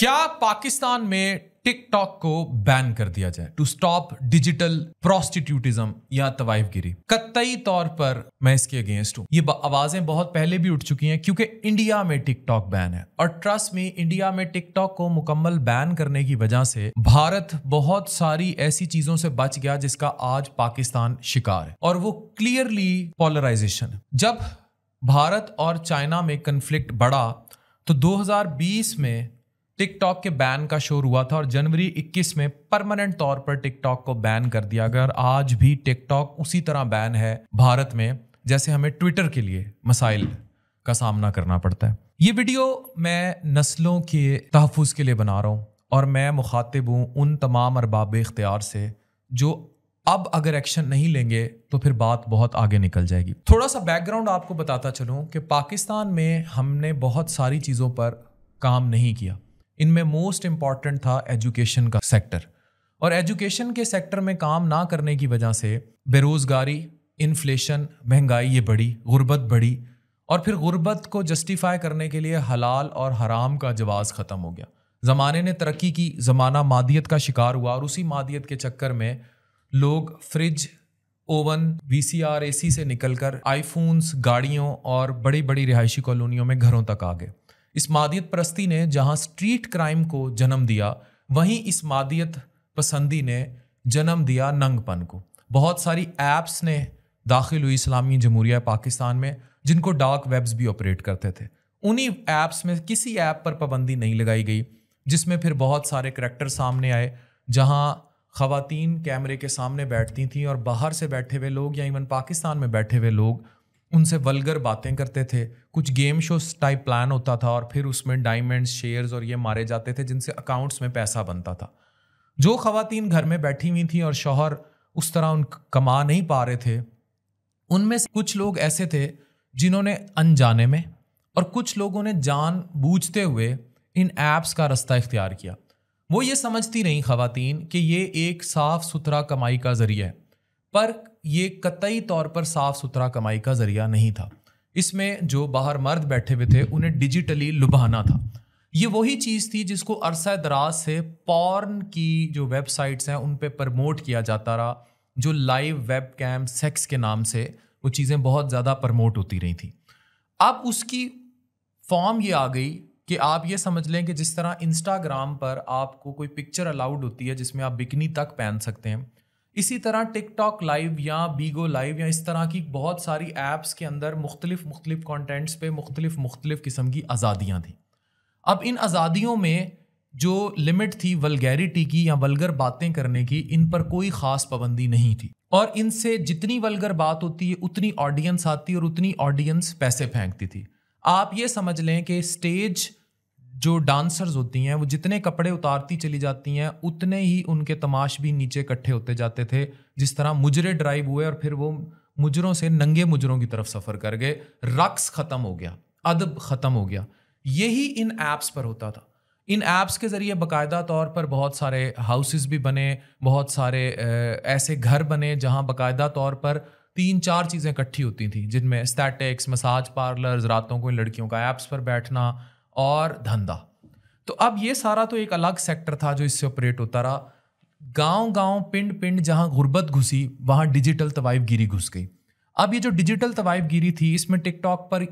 क्या पाकिस्तान में टिकटॉक को बैन कर दिया जाए टू स्टॉप डिजिटल प्रोस्टिट्यूटिज्म या तवाइफगिरी कतई तौर पर मैं इसके अगेंस्ट हूं ये आवाजें बहुत पहले भी उठ चुकी हैं क्योंकि इंडिया में टिकटॉक बैन है और ट्रस्ट में इंडिया में टिकटॉक को मुकम्मल बैन करने की वजह से भारत बहुत सारी ऐसी चीजों से बच गया जिसका आज पाकिस्तान शिकार है और वो क्लियरली पोलराइजेशन जब भारत और चाइना में कंफ्लिक्ट बढ़ा तो 2020 में टिकटॉक के बैन का शोर हुआ था और जनवरी 21 में परमानेंट तौर पर टिकटॉक को बैन कर दिया गया और आज भी टिकटॉक उसी तरह बैन है भारत में जैसे हमें ट्विटर के लिए मसाइल का सामना करना पड़ता है ये वीडियो मैं नस्लों के तहफ़ के लिए बना रहा हूँ और मैं मुखातिब हूँ उन तमाम अरबाब इख्तियार से जो अब अगर एक्शन नहीं लेंगे तो फिर बात बहुत आगे निकल जाएगी थोड़ा सा बैकग्राउंड आपको बताता चलूँ कि पाकिस्तान में हमने बहुत सारी चीज़ों पर काम नहीं किया इनमें मोस्ट इम्पॉर्टेंट था एजुकेशन का सेक्टर और एजुकेशन के सेक्टर में काम ना करने की वजह से बेरोज़गारी इन्फ्लेशन महंगाई ये बढ़ी गुर्बत बढ़ी और फिर गुर्बत को जस्टिफाई करने के लिए हलाल और हराम का जवाज़ ख़त्म हो गया ज़माने ने तरक्की की ज़माना मादियत का शिकार हुआ और उसी मादियत के चक्कर में लोग fridge oven V C R A C से निकल कर आईफोन्स गाड़ियों और बड़ी बड़ी रिहायशी कॉलोनियों में घरों तक आ गए इस मादियत परस्ती ने जहां स्ट्रीट क्राइम को जन्म दिया वहीं इस मादियत पसंदी ने जन्म दिया नंगपन को बहुत सारी ऐप्स ने दाखिल हुई इस्लामी जमहूरिया पाकिस्तान में जिनको डार्क वेब्स भी ऑपरेट करते थे उन्हीं ऐप्स में किसी ऐप पर पाबंदी नहीं लगाई गई जिसमें फिर बहुत सारे करेक्टर सामने आए जहां खातन कैमरे के सामने बैठती थीं और बाहर से बैठे हुए लोग या इवन पाकिस्तान में बैठे हुए लोग उनसे वलगर बातें करते थे कुछ गेम शो टाइप प्लान होता था और फिर उसमें डायमंड्स शेयर्स और ये मारे जाते थे जिनसे अकाउंट्स में पैसा बनता था जो खातन घर में बैठी हुई थी और शोहर उस तरह उन कमा नहीं पा रहे थे उनमें से कुछ लोग ऐसे थे जिन्होंने अनजाने में और कुछ लोगों ने जान बूझते हुए इन ऐप्स का रास्ता इख्तियार किया वो ये समझती रहीं खातन कि ये एक साफ़ सुथरा कमाई का ज़रिया है पर ये कतई तौर पर साफ सुथरा कमाई का जरिया नहीं था इसमें जो बाहर मर्द बैठे हुए थे उन्हें डिजिटली लुभाना था ये वही चीज़ थी जिसको अरसा दराज से पॉर्न की जो वेबसाइट्स हैं उन पर प्रमोट किया जाता रहा जो लाइव वेब कैम सेक्स के नाम से वो चीज़ें बहुत ज़्यादा प्रमोट होती रही थी अब उसकी फॉर्म ये आ गई कि आप ये समझ लें कि जिस तरह इंस्टाग्राम पर आपको कोई पिक्चर अलाउड होती है जिसमें आप बिकनी तक पहन सकते हैं इसी तरह टिकटॉक लाइव या बीगो लाइव या इस तरह की बहुत सारी ऐप्स के अंदर मुख्तलिफ मुख्तलिफ कॉन्टेंट्स पे मुख्तलिफ मुख्तलिफ किस्म की आज़ादियाँ थीं अब इन आज़ादियों में जो लिमिट थी वलगैरिटी की या वलगर बातें करने की इन पर कोई ख़ास पाबंदी नहीं थी और इनसे जितनी वलगर बात होती है उतनी ऑडियंस आती और उतनी ऑडियंस पैसे फेंकती थी आप ये समझ लें कि स्टेज जो डांसर्स होती हैं वो जितने कपड़े उतारती चली जाती हैं उतने ही उनके तमाश भी नीचे इकट्ठे होते जाते थे जिस तरह मुजरे ड्राइव हुए और फिर वो मुजरों से नंगे मुजरों की तरफ सफ़र कर गए रक्स ख़त्म हो गया अदब ख़त्म हो गया यही इन ऐप्स पर होता था इन ऐप्स के ज़रिए बाकायदा तौर पर बहुत सारे हाउसेस भी बने बहुत सारे ऐसे घर बने जहाँ बाकायदा तौर पर तीन चार चीज़ें इकट्ठी होती थी जिनमें स्टैटिक्स मसाज पार्लर्स रातों को इन लड़कियों का ऐप्स पर बैठना और धंधा तो अब ये सारा तो एक अलग सेक्टर था जो इससे ऑपरेट होता रहा गांव गांव पिंड पिंड जहां गुर्बत घुसी वहां डिजिटल तवाइफगिरी घुस गई अब ये जो डिजिटल गिरी थी इसमें टिकटॉक पर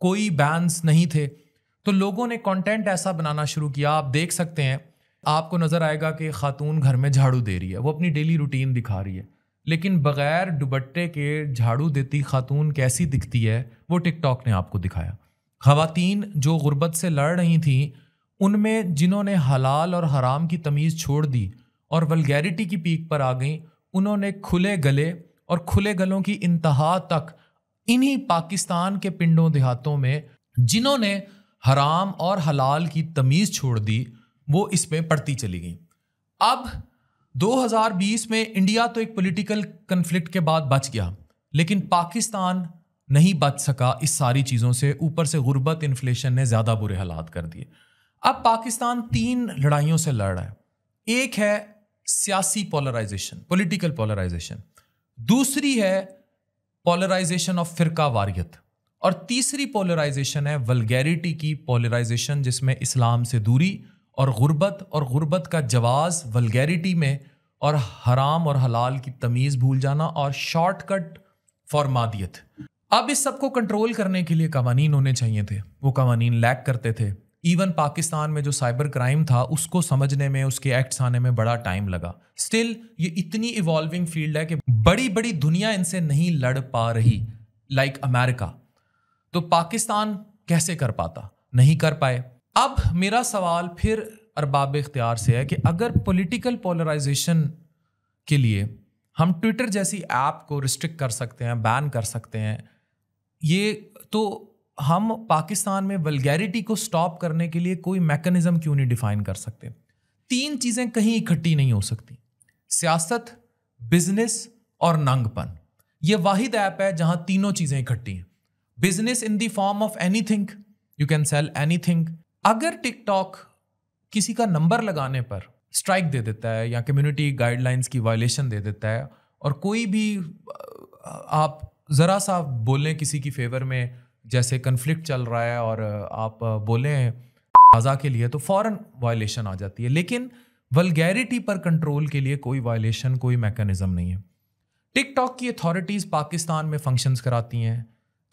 कोई बैंस नहीं थे तो लोगों ने कंटेंट ऐसा बनाना शुरू किया आप देख सकते हैं आपको नज़र आएगा कि खातून घर में झाड़ू दे रही है वो अपनी डेली रूटीन दिखा रही है लेकिन बगैर दुबट्टे के झाड़ू देती खातून कैसी दिखती है वो टिकटॉक ने आपको दिखाया खातन जो गुरबत से लड़ रही थीं उनमें जिन्होंने हलाल और हराम की तमीज़ छोड़ दी और वलगैरिटी की पीक पर आ गईं उन्होंने खुले गले और खुले गलों की इंतहा तक इन्हीं पाकिस्तान के पिंडों देहातों में जिन्होंने हराम और हलाल की तमीज़ छोड़ दी वो इसमें पड़ती चली गई अब 2020 में इंडिया तो एक पॉलिटिकल कन्फ्लिक्ट के बाद बच गया लेकिन पाकिस्तान नहीं बच सका इस सारी चीज़ों से ऊपर से गुर्बत इन्फ्लेशन ने ज़्यादा बुरे हालात कर दिए अब पाकिस्तान तीन लड़ाइयों से लड़ रहा है एक है सियासी पोलराइजेशन पॉलिटिकल पोलराइजेशन दूसरी है पोलराइजेशन ऑफ फिरका वारियत और तीसरी पोलराइजेशन है वलगैरिटी की पोलराइजेशन जिसमें इस्लाम से दूरी और गुर्बत और गुर्बत का जवाज़ वलगैरिटी में और हराम और हलाल की तमीज़ भूल जाना और शॉर्टकट फॉर्मादियत अब इस सबको कंट्रोल करने के लिए कवानी होने चाहिए थे वो कवानी लैक करते थे इवन पाकिस्तान में जो साइबर क्राइम था उसको समझने में उसके एक्ट्स आने में बड़ा टाइम लगा स्टिल ये इतनी इवॉल्विंग फील्ड है कि बड़ी बड़ी दुनिया इनसे नहीं लड़ पा रही लाइक like अमेरिका तो पाकिस्तान कैसे कर पाता नहीं कर पाए अब मेरा सवाल फिर अरबाब इख्तियार से है कि अगर पॉलिटिकल पोलराइजेशन के लिए हम ट्विटर जैसी ऐप को रिस्ट्रिक्ट कर सकते हैं बैन कर सकते हैं ये तो हम पाकिस्तान में वलगैरिटी को स्टॉप करने के लिए कोई मैकेनिज्म क्यों नहीं डिफाइन कर सकते तीन चीज़ें कहीं इकट्ठी नहीं हो सकती सियासत बिजनेस और नंगपन ये वाहिद ऐप है जहां तीनों चीज़ें इकट्ठी हैं business in the form of anything you can sell anything अगर टिकटॉक किसी का नंबर लगाने पर स्ट्राइक दे देता है या कम्युनिटी गाइडलाइंस की वायलेशन दे देता है और कोई भी आप ज़रा सा बोलें किसी की फेवर में जैसे कन्फ्लिक्ट चल रहा है और आप बोलें गजा के लिए तो फ़ौर वायलेशन आ जाती है लेकिन वलगैरिटी पर कंट्रोल के लिए कोई वायलेशन कोई मैकेनिज़्म नहीं है टिकटॉक की अथॉरिटीज़ पाकिस्तान में फंक्शंस कराती हैं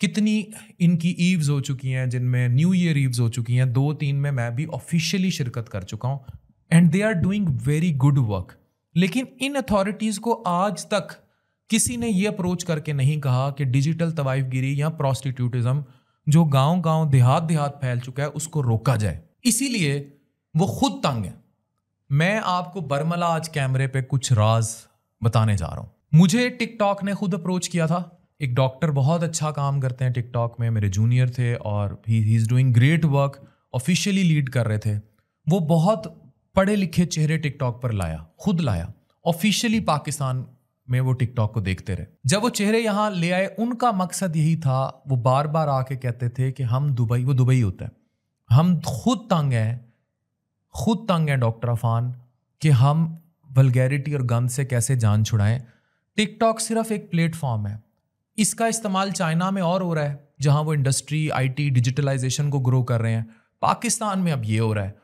कितनी इनकी ईव्स हो चुकी हैं जिनमें न्यू ईयर ईव्स हो चुकी हैं दो तीन में मैं भी ऑफिशियली शिरकत कर चुका हूँ and they are doing very good work लेकिन इन अथॉरिटीज़ को आज तक किसी ने ये अप्रोच करके नहीं कहा कि डिजिटल तवाइफगिरी या प्रोस्टिट्यूटिज्म जो गांव गांव देहात देहात फैल चुका है उसको रोका जाए इसीलिए वो खुद तंग है मैं आपको बर्मला आज कैमरे पे कुछ राज बताने जा रहा हूँ मुझे टिकटॉक ने खुद अप्रोच किया था एक डॉक्टर बहुत अच्छा काम करते हैं टिकटॉक में मेरे जूनियर थे और he is doing great work officially lead कर रहे थे वो बहुत पढ़े लिखे चेहरे टिकटॉक पर लाया खुद लाया ऑफिशियली पाकिस्तान में वो टिकटॉक को देखते रहे जब वो चेहरे यहाँ ले आए उनका मकसद यही था वो बार बार आके कहते थे कि हम दुबई वो दुबई होता है हम खुद तंग हैं खुद तंग हैं डॉक्टर अफान कि हम वलगैरिटी और गम से कैसे जान छुड़ाएं टिकटॉक सिर्फ एक प्लेटफॉर्म है इसका इस्तेमाल चाइना में और हो रहा है जहाँ वो इंडस्ट्री आईटी डिजिटलाइजेशन को ग्रो कर रहे हैं पाकिस्तान में अब ये हो रहा है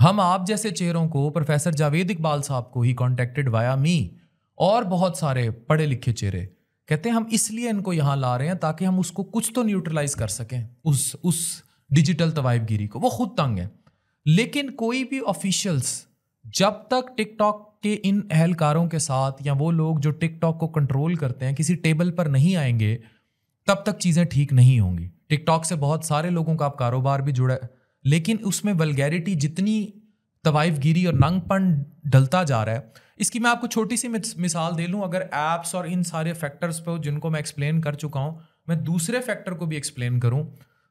हम आप जैसे चेहरों को प्रोफेसर जावेद इकबाल साहब को ही कॉन्टेक्टेड वाया मी और बहुत सारे पढ़े लिखे चेहरे कहते हैं हम इसलिए इनको यहाँ ला रहे हैं ताकि हम उसको कुछ तो न्यूट्रलाइज कर सकें उस उस डिजिटल तवाइबगिरी को वो खुद तंग है लेकिन कोई भी ऑफिशियल्स जब तक टिकटॉक के इन अहलकारों के साथ या वो लोग जो टिकटॉक को कंट्रोल करते हैं किसी टेबल पर नहीं आएंगे तब तक चीज़ें ठीक नहीं होंगी टिकटॉक से बहुत सारे लोगों का आप कारोबार भी जुड़ा है लेकिन उसमें वलगैरिटी जितनी तवाइफगिरी और नंगपन ढलता जा रहा है इसकी मैं आपको छोटी सी मिसाल दे लूँ अगर ऐप्स और इन सारे फैक्टर्स पर जिनको मैं एक्सप्लेन कर चुका हूँ मैं दूसरे फैक्टर को भी एक्सप्लेन करूँ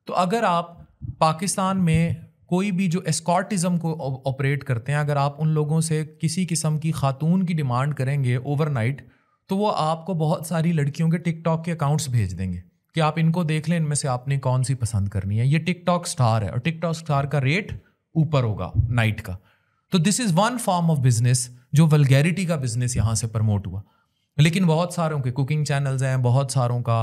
तो अगर आप पाकिस्तान में कोई भी जो एस्कॉटिज़म को ऑपरेट करते हैं अगर आप उन लोगों से किसी किस्म की खातून की डिमांड करेंगे ओवरनाइट तो वो आपको बहुत सारी लड़कियों के टिकटॉक के अकाउंट्स भेज देंगे कि आप इनको देख लें इनमें से आपने कौन सी पसंद करनी है ये टिकटॉक स्टार है और टिकटॉक स्टार का रेट ऊपर होगा नाइट का तो this is one form of business जो वलगैरिटी का बिजनेस यहाँ से प्रमोट हुआ लेकिन बहुत सारों के कुकिंग चैनल्स हैं बहुत सारों का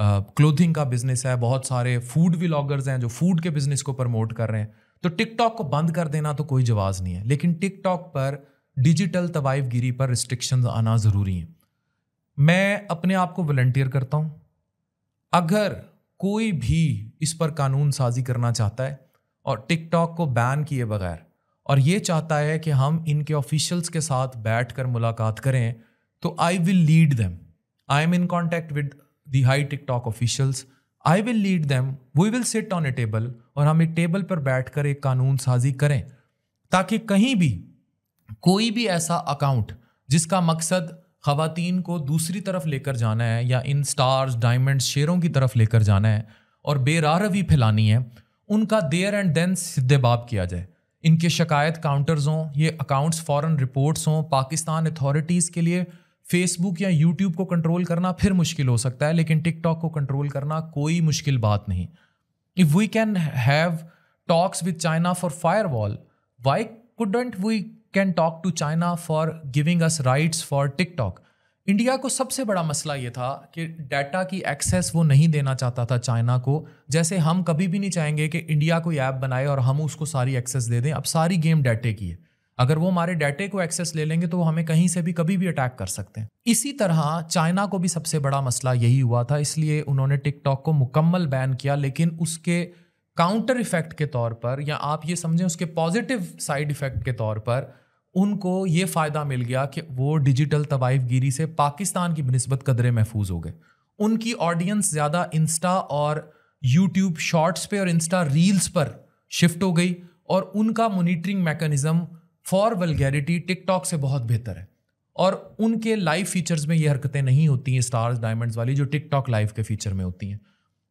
क्लोथिंग uh, का बिजनेस है बहुत सारे फूड व्लॉगर्स हैं जो फूड के बिजनेस को प्रमोट कर रहे हैं तो टिकटॉक को बंद कर देना तो कोई जवाब नहीं है लेकिन टिकटॉक पर डिजिटल तवाइफगिरी पर रिस्ट्रिक्शन आना ज़रूरी हैं मैं अपने आप को वॉल्टियर करता हूँ अगर कोई भी इस पर कानून साजी करना चाहता है और टिकटॉक को बैन किए बगैर और ये चाहता है कि हम इनके ऑफिशियल्स के साथ बैठ कर मुलाकात करें तो I will lead them I am in contact with the high TikTok officials I will lead them we will sit on a table और हम एक टेबल पर बैठ कर एक कानून साजी करें ताकि कहीं भी कोई भी ऐसा अकाउंट जिसका मकसद खातन को दूसरी तरफ लेकर जाना है या इन स्टार्स डायमंड शेरों की तरफ लेकर जाना है और बेरारवी फैलानी है उनका देयर एंड देन सिद्धेबाब किया जाए इनके शिकायत काउंटर्स हों ये अकाउंट्स फॉरेन रिपोर्ट्स हों पाकिस्तान अथॉरिटीज़ के लिए फेसबुक या यूट्यूब को कंट्रोल करना फिर मुश्किल हो सकता है लेकिन टिकटॉक को कंट्रोल करना कोई मुश्किल बात नहीं if we can have talks with China for firewall why couldn't we can talk to China for giving us rights for TikTok India को सबसे बड़ा मसला ये था कि डाटा की एक्सेस वो नहीं देना चाहता था चाइना को जैसे हम कभी भी नहीं चाहेंगे कि इंडिया कोई ऐप बनाए और हम उसको सारी एक्सेस दे दें अब सारी गेम डाटे की है अगर वो हमारे डाटे को एक्सेस ले लेंगे तो वो हमें कहीं से भी कभी भी अटैक कर सकते हैं इसी तरह चाइना को भी सबसे बड़ा मसला यही हुआ था इसलिए उन्होंने टिकटॉक को मुकम्मल बैन किया लेकिन उसके काउंटर इफेक्ट के तौर पर या आप ये समझें उसके पॉजिटिव साइड इफेक्ट के तौर पर उनको ये फ़ायदा मिल गया कि वो डिजिटल तवाइफ गिरी से पाकिस्तान की बनस्बत कदरे महफूज हो गए उनकी ऑडियंस ज़्यादा इंस्टा और यूट्यूब शॉर्ट्स पे और इंस्टा रील्स पर शिफ्ट हो गई और उनका monitoring mechanism for vulgarity TikTok से बहुत बेहतर है और उनके लाइव फीचर्स में ये हरकतें नहीं होती हैं स्टार्स डायमंड्स वाली जो टिकटॉक लाइव के फीचर में होती हैं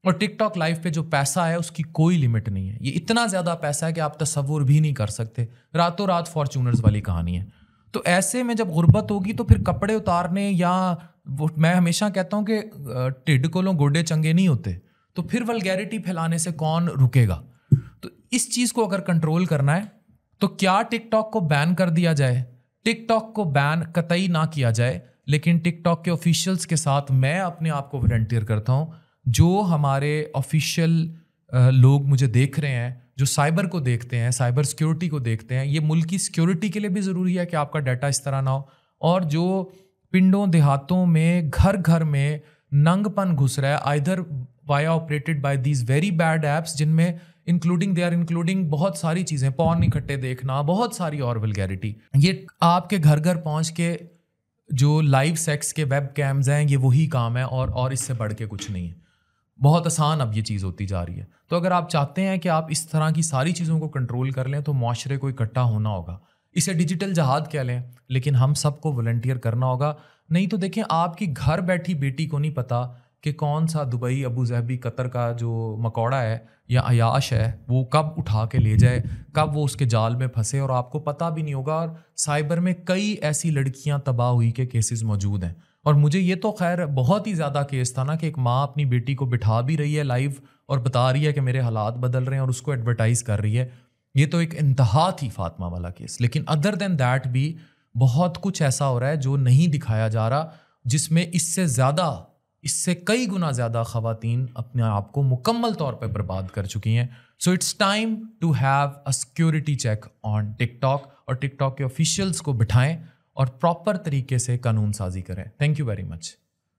और टिकटॉक लाइव पे जो पैसा है उसकी कोई लिमिट नहीं है ये इतना ज़्यादा पैसा है कि आप तस्वुर भी नहीं कर सकते रातों रात फॉर्चूनर्स वाली कहानी है तो ऐसे में जब गुर्बत होगी तो फिर कपड़े उतारने या वो मैं हमेशा कहता हूँ कि टिड लोग गोडे चंगे नहीं होते तो फिर वलगैरिटी फैलाने से कौन रुकेगा तो इस चीज़ को अगर कंट्रोल करना है तो क्या टिकटॉक को बैन कर दिया जाए टिकटॉक को बैन कतई ना किया जाए लेकिन टिकटॉक के ऑफिशियल्स के साथ मैं अपने आप को वॉल्टियर करता हूँ जो हमारे ऑफिशियल लोग मुझे देख रहे हैं जो साइबर को देखते हैं साइबर सिक्योरिटी को देखते हैं ये मुल्क की सिक्योरिटी के लिए भी ज़रूरी है कि आपका डाटा इस तरह ना हो और जो पिंडों देहातों में घर घर में नंगपन घुस रहा है either why operated by these very bad apps जिनमें इंक्लूडिंग दे आर इंक्लूडिंग बहुत सारी चीज़ें पौन इकट्ठे देखना बहुत सारी और वलगैरिटी ये आपके घर घर पहुँच के जो लाइव सेक्स के वेब कैम्स हैं ये वही काम है और और इससे बढ़ के कुछ नहीं है बहुत आसान अब ये चीज़ होती जा रही है तो अगर आप चाहते हैं कि आप इस तरह की सारी चीज़ों को कंट्रोल कर लें तो माशरे को इकट्ठा होना होगा इसे डिजिटल जहाज कह लें लेकिन हम सबको वॉल्टियर करना होगा नहीं तो देखें आपकी घर बैठी बेटी को नहीं पता कि कौन सा दुबई अबू जहबी कतर का जो मकौड़ा है या अयाश है वो कब उठा के ले जाए कब वो उसके जाल में फंसे और आपको पता भी नहीं होगा और साइबर में कई ऐसी लड़कियां तबाह हुई के केसेस मौजूद हैं और मुझे ये तो खैर बहुत ही ज़्यादा केस था ना कि एक माँ अपनी बेटी को बिठा भी रही है लाइव और बता रही है कि मेरे हालात बदल रहे हैं और उसको एडवर्टाइज कर रही है ये तो एक इंतहा थी फातमा वाला केस लेकिन अदर देन दैट भी बहुत कुछ ऐसा हो रहा है जो नहीं दिखाया जा रहा जिसमें इससे ज़्यादा इससे कई गुना ज़्यादा खातन अपने आप को मुकम्मल तौर पर बर्बाद कर चुकी हैं so it's time to have a security check on TikTok और टिकटॉक के ऑफिशियल्स को बिठाएं और प्रॉपर तरीके से कानून साजी करें थैंक यू वेरी मच